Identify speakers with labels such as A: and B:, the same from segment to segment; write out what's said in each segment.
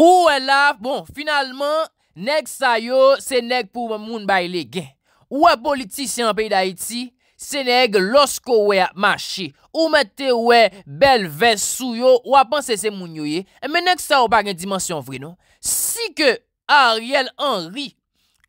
A: Ou wè e la, bon, finalman, nek sa yo, se nek pou moun baile gen. Ou wè e politisyen an peyi da iti, se nek losko wè mashe. Ou mète wè bel vè sou yo, ou wè panse se moun yo ye. E menek sa wè bagen dimensyon vre nou. Si ke Ariel Henry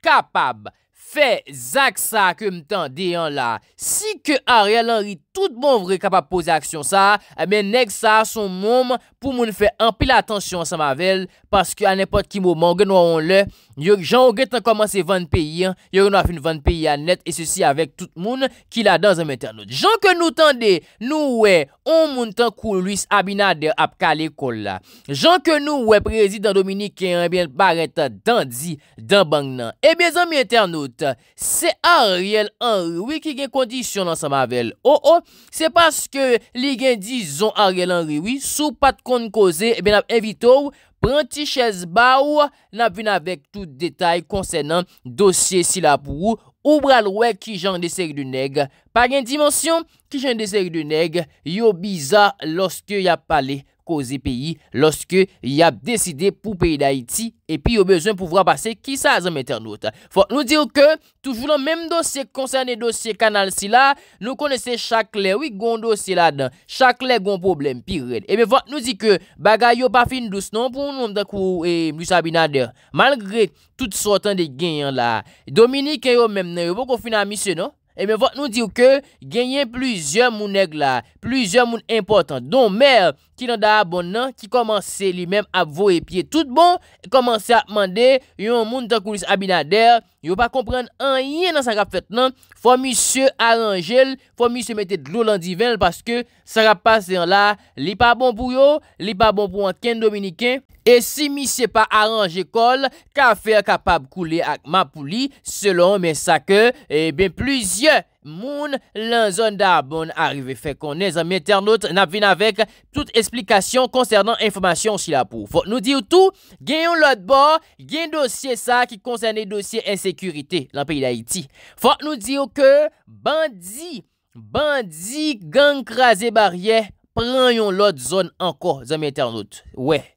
A: kapab fe zak sa ke mtandeyan la, si ke Ariel Henry kapab tout bon vre kap ap pose aksyon sa, men eh neg sa son mom pou moun fè empil atensyon sa mavel, paske an epot ki mou man, gen wawon le, gen wawon gen tan komanse 20 peyi, gen wawon fè 20 peyi an net, e se si avek tout moun ki la dan zan men ternout. Gen ke nou tan de nou we, on moun tan kou luis abina de ap kale kol la. Gen ke nou we prezid dan Dominik, gen eh wawon gen parat dan di dan bank nan. E eh ben zan men ternout, se a riel an rwi ki gen kondisyon nan sa mavel, o oh, o, oh, Se paske li gen di zon a rel an rewi Sou pat kon koze e Ben ap evitou Pranti chez ba ou N ap vina vek tout detay Konsenant dosye si la pou Ou bralwe ki jan deser du neg Par gen dimensyon Ki jan deser du neg Yo biza loske ya pale Kozi peyi loske y ap deside pou peyi da iti E pi yo bezon pou vrapase ki sa azan meter nou ta Fok nou dir ke toujou la mem dosye konserne dosye kanal si la Nou konese chak le wik gon dosye la dan Chak le gon problem pi red Ebe fok nou di ke bagay yo pa fin dous nan pou nou mdakou mdou sa binade Malgre tout sotan de genyan la Dominik yo mem nan yo pou kon fin amisyen non? nan Emen, eh vot nou diw ke genyen pluzyon moun neg la, pluzyon moun impotant, don mer ki nan da abon nan, ki komanse li men ap vo e pye tout bon, komanse ap mande, yon moun takounis abinader, yon pa komprende anyen nan sangap fet nan, fwa mi se aranjel, fwa mi se mette dlo lan divel, paske sangap pasen la, li pa bon pou yo, li pa bon pou anken dominiken. E si mi se pa aranje kol, ka fe kapab koule ak mapou li, selon men sa ke, e ben pluzyen moun lan zon da abon arive. Fek konen, zan men ternout, nap vin avek tout esplikasyon konsernan informasyon si la pou. Fok nou di ou tou, gen yon lot bo, gen dosye sa ki konserne dosye ensekurite lan peyi la iti. Fok nou di ou ke, bandi, bandi, gang kras e barye, pran yon lot zon anko, zan men ternout, wey.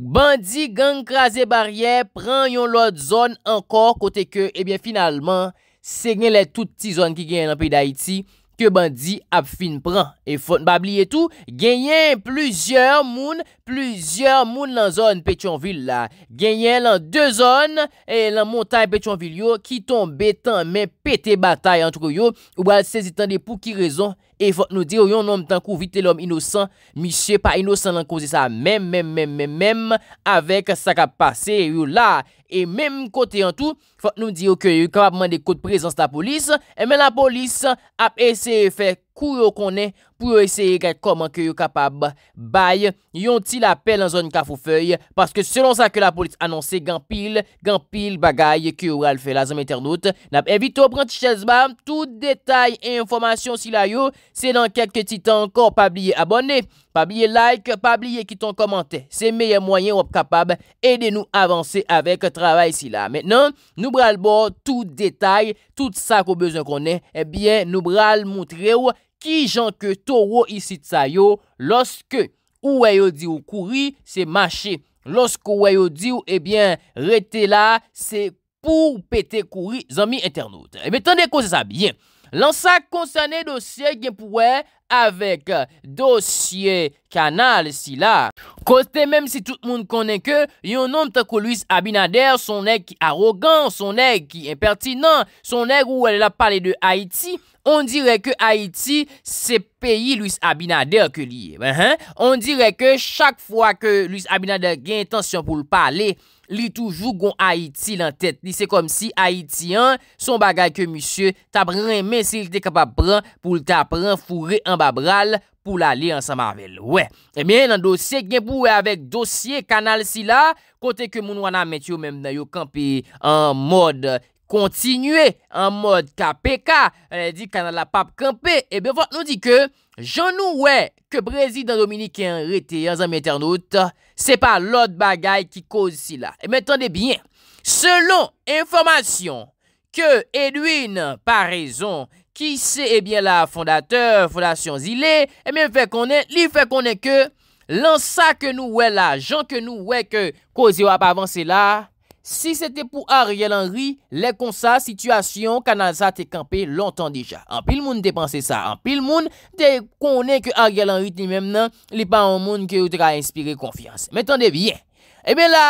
A: Bandi gang krasè barye, pran yon lot zon ankor kote ke, ebyen eh finalman, segnen le tout ti zon ki genyen nan peyi da iti, ke bandi ap fin pran. E fon babli etou, genyen plujer moun, plujer moun lan zon Petionville la. Genyen lan de zon, e lan montaj Petionville yo, ki ton betan men pete batay an tro yo, ou al sezitan de pou ki rezon. E fote nou diyo yon nom tan kou vitel lom inosan, mi chepa inosan lan kou ze sa. Mem, mem, mem, mem, mem, avek sa ka pase yon la. E mem kote an tou, fote nou diyo ke yon kapapman de kote prezans la polis. E men la polis ap ese efek. kou yo konen pou yo eseye genkoman ke yo kapab baye yon ti la pel an zon kafou fey paske selon sa ke la polit anonse genpil bagay ke yo ral fey la zon meter dout nap evito pranti chesba tout detay e informasyon si la yo se dan kek ke titan ankor pabliye abone pabliye like, pabliye kiton komante se meye mwayen wap kapab e de nou avanse avek travay si la menen nou bral bo tout detay tout sa ko bezon konen ebyen eh nou bral moutre yo Ki jan ke toro isi tsa yo loske ou weyo di ou kouri se mache. Loske ou weyo di ou ebyen rete la se pou pete kouri zami internaute. Ebe tende kon se sa byen. Lan sa konsane dosye genpouwe avek dosye kanal si la. Kote menm si tout moun konen ke, yon nanm ta ko Louis Abinader son ek ki arrogant, son ek ki impertinent, son ek ou el la pale de Haitie. On direk ke Haiti se peyi Louis Abinader ke liye. On direk ke chak fwa ke Louis Abinader gen tansyon pou l pa ale, li toujou gon Haiti lan tèt li. Se kom si Haitian son bagay ke misye tabren men se li te kapap pran pou l tabren fure an babral pou l ale an Samarvel. Wey, eh men nan dosye gen pou wey avek dosye kanal si la, kote ke moun wana met yo men yo kampe en moda. kontinuè an mod KPK, anè di kanan la pape kampe, e eh ben vòt nou di ke, jan nou wè ke brezid an dominikè an rete, an zanmè ternout, se pa lòt bagay ki kozi si la. E eh men tande bien, selon informasyon, ke Edwin parèzon, ki se e eh bien la fondateur, fondasyon zilè, e men fè konè, li fè konè ke, lan sa ke nou wè la, jan ke nou wè ke, kozi wè pa avansè la, Si se te pou Ariel Henry, le kon sa, situasyon, kanal sa te kampe lontan deja. An pil moun te panse sa. An pil moun te konen ke Ariel Henry te mem nan, li pa an eh eh moun ke ou te ka inspire konfians. Metan de vye. Ebe la,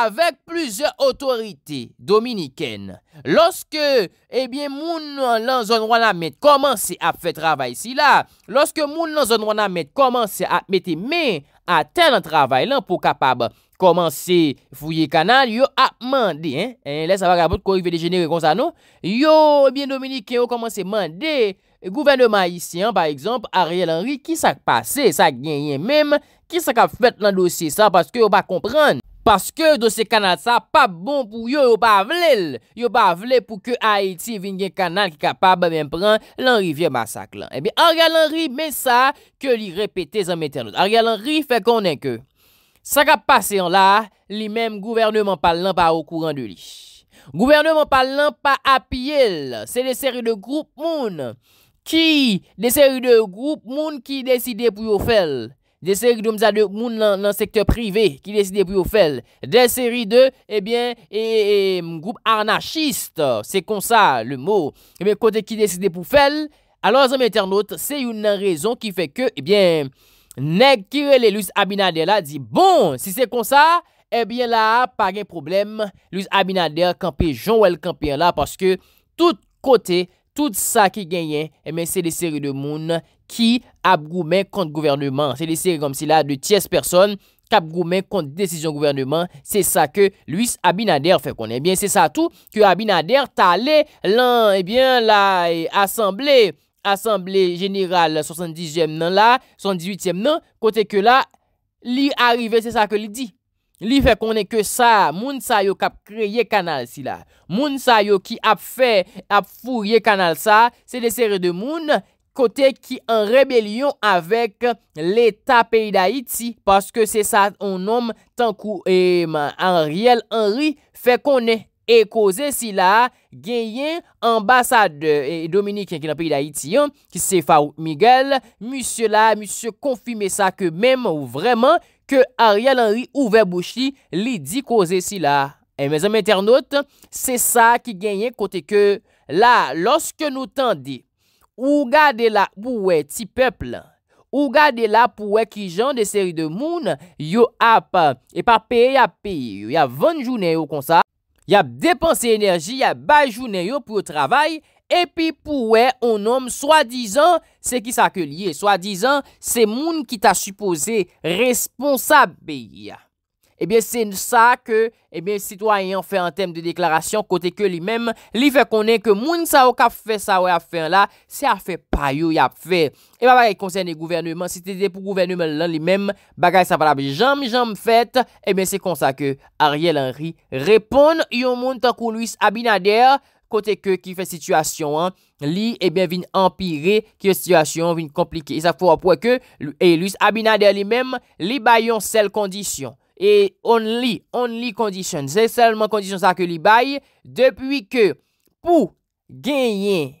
A: avek pluze otorite dominiken. Lorske, ebe moun lan zon wana met, koman se ap fe travay si la. Lorske moun lan zon wana met, koman se ap meti men, a ten an travay lan pou kapab... Komanse fouye kanal, yo ap mande. En eh, lè sa va kapot kou yon vye degenere kon sa nou. Yo, yon dominikè, yon komanse mande. Gouven de maïsian, par exemple, Ariel Henry, ki sa k'pase? Sa genyen mèm? Ki sa k'a fète lan dosi sa? Paske yo pa kompran. Paske dosi kanal sa pa bon pou yo, yo pa vlel. Yo pa vle pou ke Haiti vin gen kanal ki kapab mèm pran, l'Henry vye masak lan. Ebi, eh Ariel Henry mè sa ke li repete zan mèter nou. Ariel Henry fè konen kè. Sa ka pase an la, li menm gouvernement pal nan pa ou kouran de li. Gouvernement pal nan pa api el, se de seri de group moun. Ki? De seri de group moun ki deside pou yo fel. De seri de mou nan sektor prive ki deside pou yo fel. De seri de, ebyen, eh e, e, m group arnachiste. Se kon sa, le mou. Ebyen, eh kote ki deside pou fel, alon zanm internet, se youn nan rezon ki fe ke, ebyen, eh Neg kirele Louis Abinader la, di bon, si se kon sa, ebyen eh la, pa gen problem, Louis Abinader kampe, joun wel kampe la, paske tout kote, tout sa ki genyen, ebyen se de seri de moun ki ap goumen kont gouvernement. Se de seri kom si la, de ties person, kap goumen kont desisyon gouvernement, se sa ke Louis Abinader fe kon. Ebyen se sa tou, ke Abinader tale lan, ebyen eh la, e eh, asembley. Assemblé Général 70èm nan la, 78èm nan, kote ke la, li arrive, se sa ke li di. Li fe konè ke sa, moun sayo kap kreye kanal si la. Moun sayo ki ap fe, ap fou ye kanal sa, se de seri de moun, kote ki an rebelion avek l'Etat peyi da Iti, paske se sa, an nom, tankou, eh, an riel, an ri, fe konè. E ko zesi la, genyen ambasade e, e, Dominique yon ki nan peyi da Iti yon, ki se Faouk Miguel, monsye la, monsye konfime sa ke menm ou vreman, ke Ariel Henry Ouwebouchi li di ko zesi la. E mezèm internaut, se sa ki genyen kote ke, la, loske nou tan di, ou gade la pou we ti pepl, ou gade la pou we ki jan de seri de moun, yo ap, e pa peyi ap peyi, yo yavon jounen yo kon sa, Y ap depanse enerji, y ap bajounen yo pou yo travay, epi pou we, on nom, swa dizan, se ki sa akelye, swa dizan, se moun ki ta suppose responsabeya. Ebyen, eh sen eh sa ke, ebyen, sitwayen fè an tem de deklarasyon, kote ke li men, li fè konen ke moun sa wak fè sa wè a fè an la, se a fè pa yow yap fè. Eman, bagay konsen de gouvernemen, si te de pou gouvernemen lan li men, bagay sa wala be jam jam fèt, ebyen, eh se konsa ke Ariel Henry repon, yon moun tankou Louis Abinader, kote ke ki fè situasyon an, li, ebyen, vin empire, ki yon situasyon vin komplike. E sa fò wap wè ke, e Louis Abinader li men, li bayon sel kondisyon. E on li, on li kondisyon, zè selman kondisyon sa ke li baye, depwi ke pou genyen,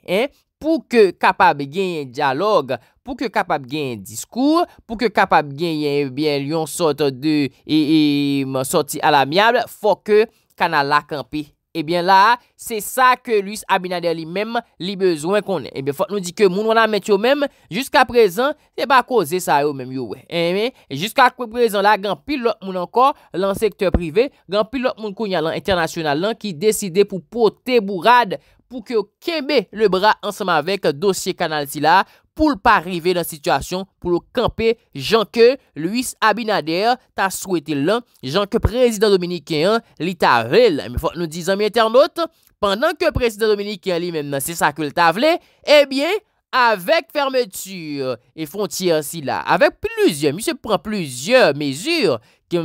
A: pou ke kapab genyen diyalog, pou ke kapab genyen diskou, pou ke kapab genyen eh yon sote de, yon sote alamiable, fò ke kanalak anpi. Ebyen la, se sa ke luis abinader li mem li bezwen konen. Ebyen, fote nou di ke moun wana met yo mem, jiska prezant, te ba koze sa yo mem yo we. Emy, jiska prezant la, gen pilot moun ankor, lan sektor prive, gen pilot moun kounya lan, internasyonal lan, ki deside pou pote bourade pou ke kembe le bra ansama vek dosye kanal si la pou l pa rive nan sitwasyon pou l kampe jan ke luis abinader ta souwete lan jan ke prezident dominikean li tavel. Me fote nou di zami internet, pandan ke prezident dominikean li men non, nasi sa kul tavel, e eh bie avek fermetur e fontier si la, avek pluzyon, mi se pran pluzyon mezur.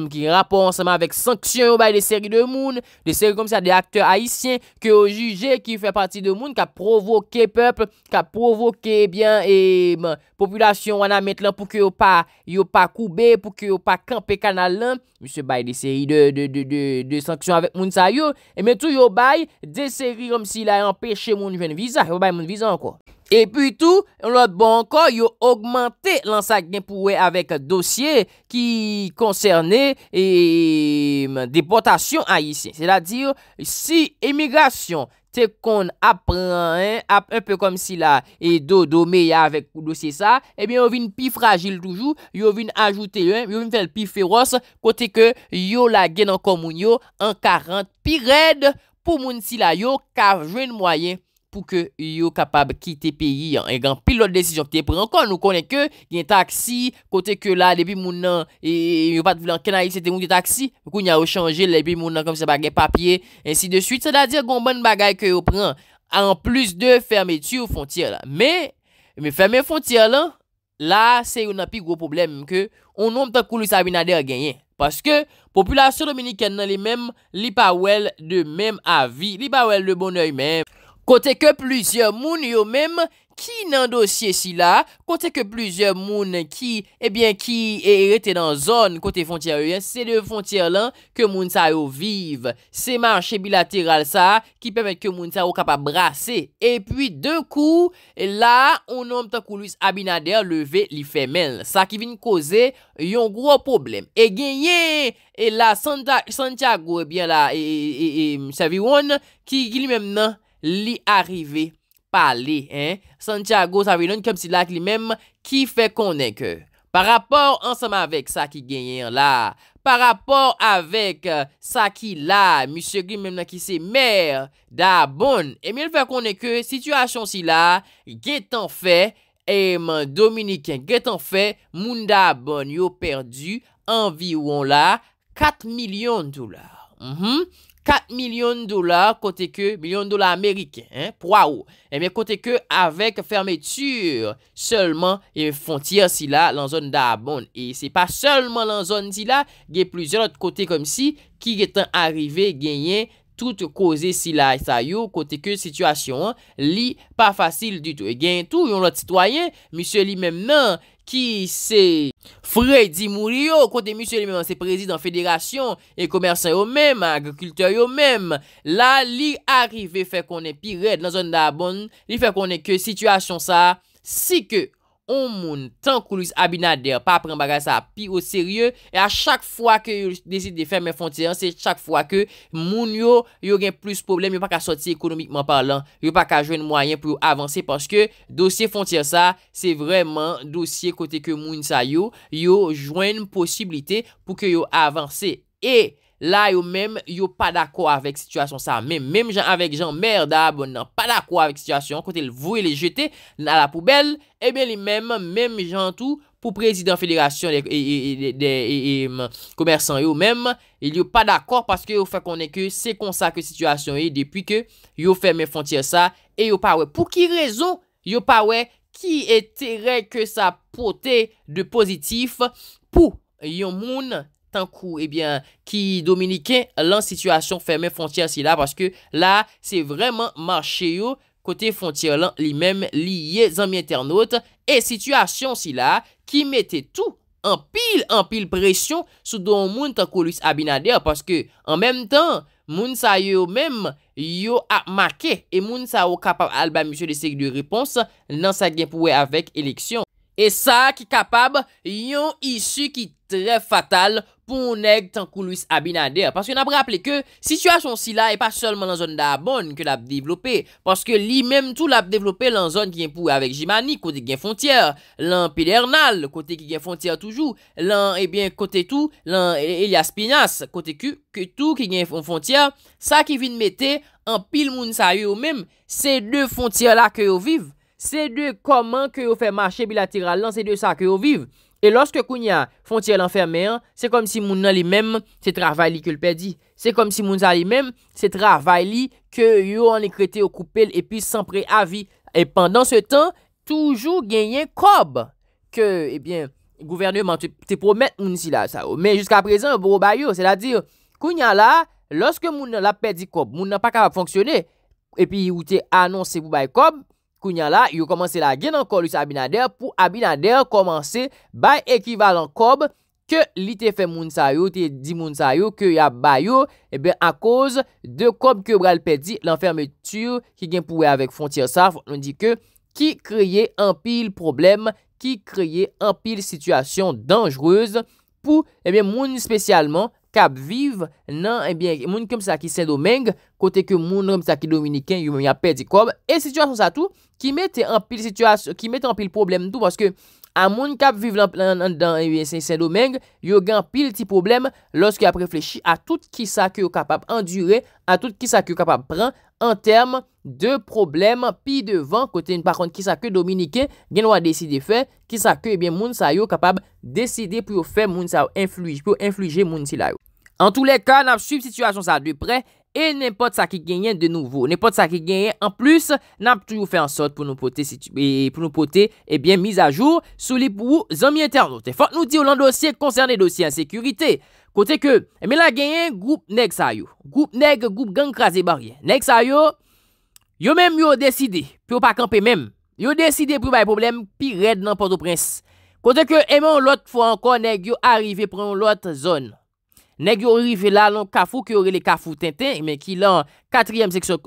A: ki rapor anseman vek sanksyon yo bay de seri de moun, de seri kom sa de akteur haisyen, ki yo juje ki fe pati de moun, ki a provoke pepl, ki a provoke bien, e mwen, populasyon wana met lan pou ki yo pa, yo pa koube, pou ki yo pa kampe kanal lan, mi se bay de seri de, de, de, de, de sanksyon avèk moun sa yo, e men tou yo bay, de seri kom si la empèche moun jwen viza, yo bay moun viza anko. E pi tout, lout banko yo augmente lan sa gen pou we avek dosye ki konserne eh, depotasyon ayisyen. Se la diyo, si emigasyon te kon apren, ap unpe kom si la e do do me ya avek dosye sa, e bin yo vin pi fragil toujou, yo vin ajoute yon, yo vin fel pi feroz kote ke yo la gen an komoun yo an 40 pi red pou moun si la yo kav jwen mwayen. pou ke yo kapab ki te peyi an, e gan pil lot de desijon ki te pren, kon nou konen ke yon taksi, kote ke la, depi moun nan, e, e yo pat vlan kenayi, se te moun de taksi, pou kon yon yo chanje, depi moun nan, kom se bagay papye, ensi de suite, se da dir goun ban bagay ke yo pren, an plus de ferme tu yo fontir la, me, me ferme fontir la, la, se yo nan pi gro problem, ke, on nou mta kou lisa binade a genyen, paske, populasyon dominiken nan li men, li pa wel de men avi, li pa wel de bon oy men, Kote ke plizye moun yo menm ki nan dosye si la, kote ke plizye moun ki e bien ki e rete dan zon kote fontyer yon, se de fontyer lan ke moun sa yo vive. Se manche bilateral sa ki pwemet ke moun sa yo kapa brase. E pwi de kou la, ou nanm ta kou luis abinader leve li femel. Sa ki vin kose yon gro problem. E genye e la Santiago e bien la e, e, e msaviron ki gili menm nan. li arive pale, hein? Santiago sa vilon kem si lak li mem ki fe konen ke. Par rapor ansama vek sa ki genyen la, par rapor avek sa euh, ki la, M. Grimm menm na ki se mer da bon, e eh mi l fe konen ke, situasyon si la, getan fe, e eh, man Dominik, getan fe, moun da bon, yo perdu, anvi won la, 4 milyon dolar. 4 milyon dolar kote ke milyon dolar Ameriken Pwa ou Eme kote ke avèk fermetur Sèlman e fon tir si la lan zon da abon E se pa sèlman lan zon si la Ge plüzyon ot kote kom si Ki getan arrive genyen tout koze si la E sa yo kote ke situasyon li pa fasil du tout E eh genyen tout yon lot sitwayen Mise li mem nan ki se Fredy Mouriot, konte musyelemen se prezident federation, e komersen yo menm, a agrekultor yo menm, la li arive fe konen pi red nan zon da bon, li fe konen ke situasyon sa, si ke konen, On moun, tan kou luis abinader, pa apren bagay sa pi ou serye, e a chak fwa ke yo lese de fer men fon tiran, se chak fwa ke moun yo, yo gen plus problem, yo pa ka sorti ekonomikman parlant, yo pa ka jwen mwayen pou yo avanse, paske dosye fon tir sa, se vreman dosye kote ke moun sa yo, yo jwen posibilite pou ke yo avanse. E... Bon, non, la yo mèm yo pa d'akou avèk situasyon sa, mèm jèm avèk jèm mèr d'abon nan, pa d'akou avèk situasyon kote l vwe l jete nan la poubel e mèm jèm tout pou prezident federasyon e komersan yo mèm e yo pa d'akou paske yo fè konè kè se konsak situasyon e depi kè yo fè mè fontiè sa e yo pa wè pou ki rezo yo pa wè ki etere kè sa potè de pozitif pou yo moun tankou ebyen eh ki dominiken lan situasyon ferme fontyer si la paske la se vreman manche yo kote fontyer lan li mem liye zanmye ternote e situasyon si la ki mette tou anpil anpil presyon sou don moun tankou luis abinadea paske anmem tan moun sa yo mem yo ap make e moun sa yo kapab alba misyo de sek de repons nan sa genpouwe avek eleksyon e sa ki kapab yon isu ki tre fatal pou ou neg tan kou luis abina der. Paske ou nan ap rappele ke, situasyon si la e pa solman lan zon da abon, ke la ap developpe. Paske li menm tou la ap developpe lan zon ki gen pou avek jimani, kote gen fontyer. Lan pide hernal, kote ki gen fontyer toujou. Lan, ebyen, eh kote tou, lan eh, Elias Pinas, kote kou, kote tou ki gen fontyer. Sa ki vin mette, an pil moun sa yo menm, se de fontyer la ke yo viv. Se de koman ke yo fe mache bilatiral lan, se de sa ke yo viv. E loske kounya fontiè l'enfermeyan, se kom si moun nan li mem se travay li ke l'perdi. Se kom si moun nan li mem se travay li ke yo an ekrete o koupel e pi san pre avi. E pandan se tan, toujou genyen eh kob. Ke, ebyen, gouvernement te promet moun si la sa. Men, jiska prezen, bo bay yo. Se la dir, kounya la, loske moun nan la perdi kob, moun nan pa kabab fonksyonè. E pi ou te anonsè bo bay kob. Kou nyan la, yo komanse la gen an kolous Abinader pou Abinader komanse bay ekivalen kob ke li te fe moun sa yo, te di moun sa yo, ke ya bay yo, e ben a koz de kob ke bral pedi l'enfermetur ki gen pouwe avek fontir saf, londi ke ki kreye an pil problem, ki kreye an pil situasyon danjreuz pou e ben moun spesyalman, kap vive nan eh moun kyonm saki Saint-Domingue, kote ke moun moun saki Dominiken, yon moun ya pe di kob e situasyon sa tou, ki mette an pil situasyon, ki mette an pil problem nou, parce ke a moun kap vive nan eh Saint-Domingue, yon gen pil ti problem, loske ap reflechi a tout ki saki yo kapap endure, a tout ki saki yo kapap pran, an term De problem pi devan kote yon. Par kont ki sa ke Dominike gen wad deside fe. Ki sa ke eh moun sa yo kapab deside pou yo fe moun sa yo. Pou yo influje moun si la yo. An tou eh, eh le ka nan ap sub situasyon sa de pre. E nenpot sa ki genyen de nouvo. Nenpot sa ki genyen. An plus nan ap tou yo fe ansot pou nou pote. E pou nou pote ebyen miz a jou. Sou li pou ou zon mi internet. Fote nou di ou lan dosye konserne dosye an sekurite. Kote ke men la genyen. Goup neg sa yo. Goup neg. Goup gen krasi bar gen. Neg sa yo. Yo mèm yo deside, pi ou pa kampe mèm, yo deside pou baye problem pi red nan Port-au-Prince. Kote ke emè ou lot fwa ankon neg yo arrive prè ou lot zon. Neg yo arrive la lan Kafou ki ore le Kafou Tintin, men ki lan 4èm seksyon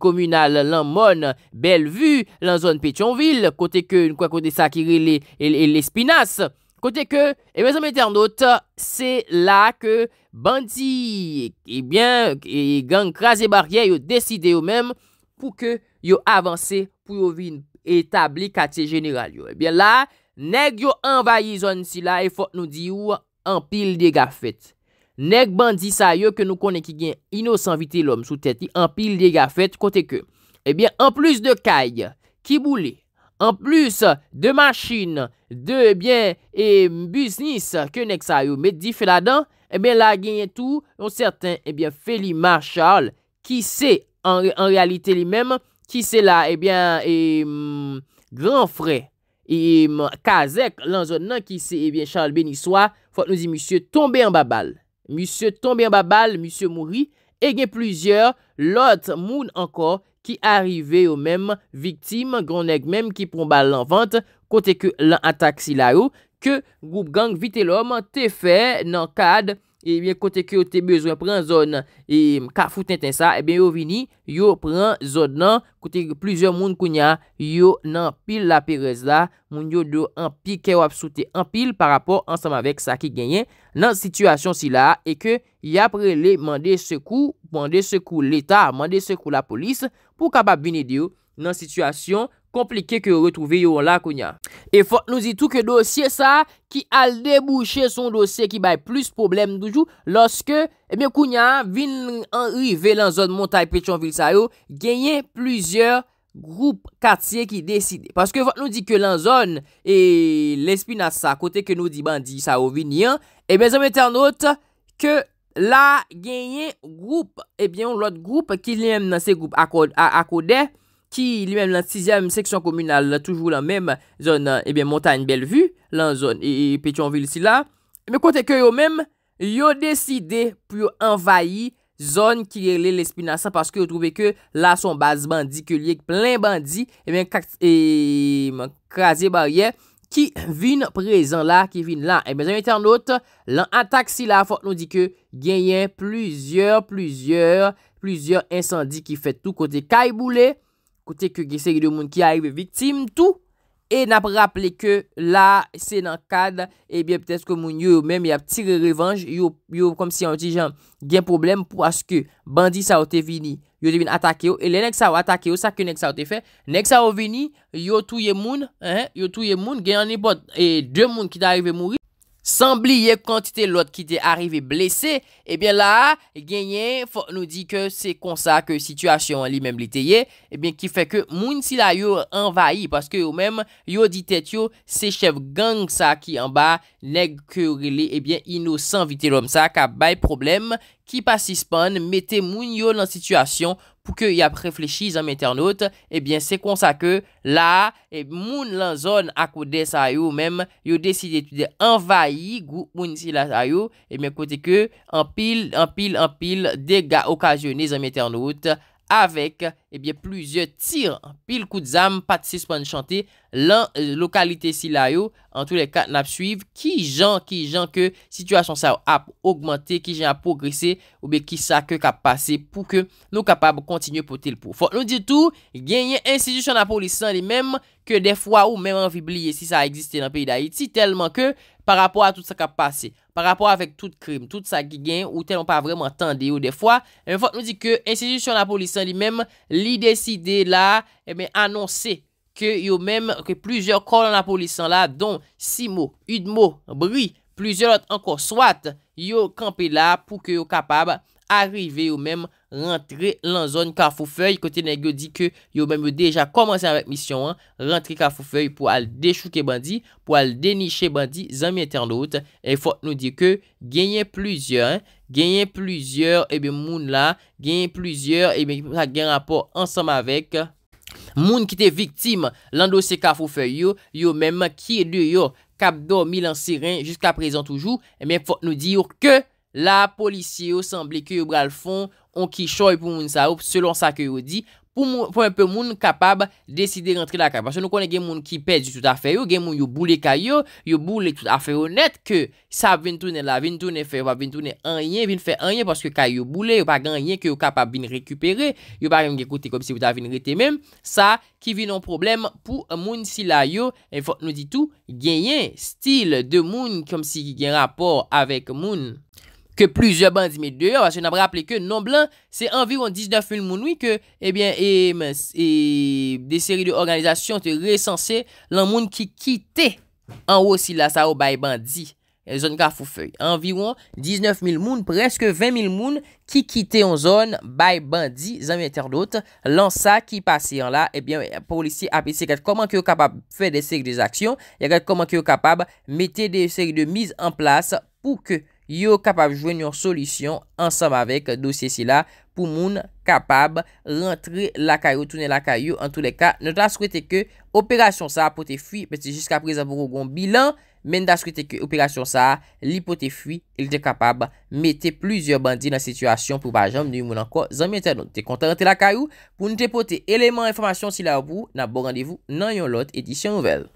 A: komunal eh, lan Mon, Bellevue, lan zon Petionville, kote ke nou kwa kode sakire e, e, le Spinas, kote ke, emè zon mèter not, se la ke Bandi, ki eh, eh gen krasè barye yo deside ou mèm, pou ke yo avanse pou yo vi etabli kate general yo. Ebyen la, neg yo envaye zon si la, e fote nou di yo anpil de gafet. Neg bandi sa yo ke nou konen ki gen inosanvite lom sou teti, anpil de gafet kote ke. Ebyen, an plus de kay, ki boule, an plus de maschine, de, ebyen, e biznis ke neg sa yo, me di fe la dan, ebyen la genye tou, nou certain, ebyen, Feli Marchal, ki se avanse, An realite li menm, ki se la, ebyen, eh e, m, mm, gran fre, e, m, mm, kazek, lan zon nan ki se, ebyen, eh Charles Bénissois, fote nou zi, msye tombe an babal. Msye tombe an babal, msye mouri, e gen pluzyeur, lot moun ankor ki arive yo menm, viktim, gronek menm ki pon bal lan vant, kote ke lan atak si la yo, ke goup gang vite lom, te fe nan kade, Ebyen kote ki yo te bezwen pran zon nan, e, ebyen e yo vini, yo pran zon nan, kote ki yo plizyon moun kounya, yo nan pil la perez la, moun yo do an pi ke wap sou te an pil par rapport ansam avek sa ki genyen nan situasyon si la, eke ya prele mande sekou, mande sekou l'Etat, mande sekou la polis pou kapap vini diyo nan situasyon. Komplike ke ou retouve yon la, kounya. E fote nou di touke dosye sa, ki al debouche son dosye ki bay plus problem doujou, loske, ebyen kounya, vin an rive lan zon montay pechon vil sayo, genye pluzye group katye ki deside. Paske fote nou di ke lan zon, e lespi nan sa kote ke nou di bandi, sa ou vin yon, ebyen zon mette an not, ke la genye group, ebyen lout group, ki li men nan se group akode, ebyen, Ki li men lan 6e seksyon komunal la, Toujou lan men, Zon nan, E ben, Montagne Bellevue, Lan zon, E Petionville si la, E men kote ke yo men, Yo deside pou yo envayi, Zon ki li lè l'espinansan, Paske yo trouve ke, La son base bandi, Ke li ek plen bandi, E eh men, Krasi barye, Ki vin prezen la, Ki vin la, E eh ben zon internet, Lan atak si la, Fok nou di ke, Genyen, Plüzyor, Plüzyor, Plüzyor insandi, Ki fè tout kote, Kaibou le, E, kote ke geseri de moun ki a yive viktim, tou, e nap rappele ke, la, se nan kad, e bie ptes ke moun yo, mèm ya ptire revanj, yo, yo kom si an ti jan, gen problem pou aske, bandi sa wote vini, yo devine atake yo, e le nek sa wote atake yo, sa ke nek sa wote fe, nek sa wote vini, yo touye moun, yo touye moun, gen anipot, e de moun ki da yive mouri, Sanbli ye konti te lot ki te arive blese, ebyen la genyen fok nou di ke se konsa ke situasyon li menm li te ye, ebyen ki fe ke moun si la yo envayi paske yo menm yo ditet yo se chev gang sa ki anba neg ke li ebyen eh ino sanvite lom sa ka bay problem ki pasi span mette moun yo nan situasyon. pou ke y ap reflechi zanmete anot, ebyen eh se konsa ke la, e moun lan zon akou de sa yo mem, yo deside te envayi, gou moun si la sa yo, ebyen eh kote ke, anpil, anpil, anpil, dega okajone zanmete anot, Avèk, ebyè, plüzyè tir, pil kout zam, patisè span chante, lank e, lokalite si layo, an tou lè kat nap suiv, ki jan, ki jan ke situasyon sa ap augmentè, ki jan ap progresè, oube ki sa ke kap pase pou ke nou kapab kontinyè potèl pou. Fòk nou di tout, genyen ensijè chan ap polisan li mèm ke defwa ou mèm an vibliye si sa a egzistè nan peyi da iti, telman ke... Par rapor a tout sa kap pase, par rapor avek tout krim, tout sa ki gen ou telon pa vremen tende yo defwa. Enfot nou di ke institusyon la polisan li menm li deside la anonsi ke yo menm ke plujer kolon la polisan la don si mo, id mo, bri, plujer lot anko swat yo kampe la pou ke yo kapab. Arrive yo mèm rentre lan zon Kafoufei, kote nan yo di ke Yo mèm eh eh yo deja komanse anvek misyon an Rentre Kafoufei pou al dechouke bandi Pou al deniche bandi zanmye Ternot, e fote nou di ke Genye pluzye, genye pluzye Ebe moun la, genye pluzye Ebe moun la, genye pluzye Ensam avek Moun ki te viktim lan dosye Kafoufei Yo mèm ki de yo Kapdo milan seren, jiska prezon toujou Ebe eh fote nou di yo ke La polisye yo semble ke yo bral fon On ki choy pou moun sa ou Selon sa ke yo di Pou moun kapab deside rentre la kaj Pase nou konen gen moun ki pedi tout afe yo Gen moun yo boule kaj yo Yo boule tout afe yo net ke Sa vin toune la, vin toune fe, va vin toune anyen Vin fe anyen paske kaj yo boule Yo pa gen anyen ke yo kapab vin rekupere Yo pa gen gen kote kom si wita vin rete men Sa ki vin an problem pou moun si la yo Enfot nou ditou genyen Stil de moun Kamsi ki gen rapor avek moun ke pluze bandi mi deyo, se nabra aple ke non blan, se anviron 19 mil moun wik, ebyen, e, e, de seri eh de organizasyon te resanse, lan moun ki kite, an wos ila sa ou bay bandi, zon ka foufei, anviron 19 mil moun, preske 20 mil moun, ki kite yon zon, bay bandi, zan mi interdot, lan sa ki pase, an la, ebyen, polisi apise, kèd koman ki yo kapab fè de seri de aksyon, yagèt koman ki yo kapab, mette de seri de miz an plas, pou ke, yo kapab jwen yon solisyon ansam avek dosye si la pou moun kapab rentre lakayou, toune lakayou an toule ka, nou da skwete ke operasyon sa apote fwi, pete jiska prezabou kon bilan, men da skwete ke operasyon sa apote fwi, il de kapab mette pluzye bandi nan situasyon pou bajam, nou moun anko zanmete, nou de konta rentre lakayou, pou nou de poti eleman informasyon si la wou, nan bon randevou nan yon lot edisyon nouvel.